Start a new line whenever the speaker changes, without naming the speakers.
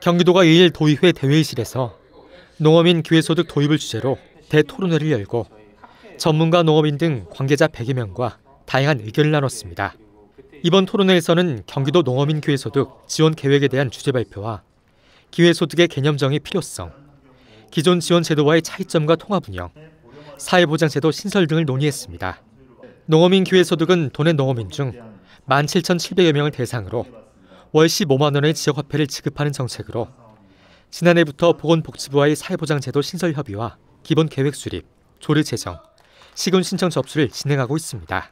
경기도가 2일 도의회 대회의실에서 농어민 기회소득 도입을 주제로 대토론회를 열고 전문가 농업인등 관계자 100여 명과 다양한 의견을 나눴습니다. 이번 토론회에서는 경기도 농어민 기회소득 지원 계획에 대한 주제 발표와 기회소득의 개념 정의 필요성, 기존 지원 제도와의 차이점과 통합 운영, 사회보장제도 신설 등을 논의했습니다. 농어민 기회소득은 도내 농어민 중 17,700여 명을 대상으로 월 15만 원의 지역화폐를 지급하는 정책으로 지난해부터 보건복지부와의 사회보장제도 신설 협의와 기본계획 수립, 조례 제정, 시군 신청 접수를 진행하고 있습니다.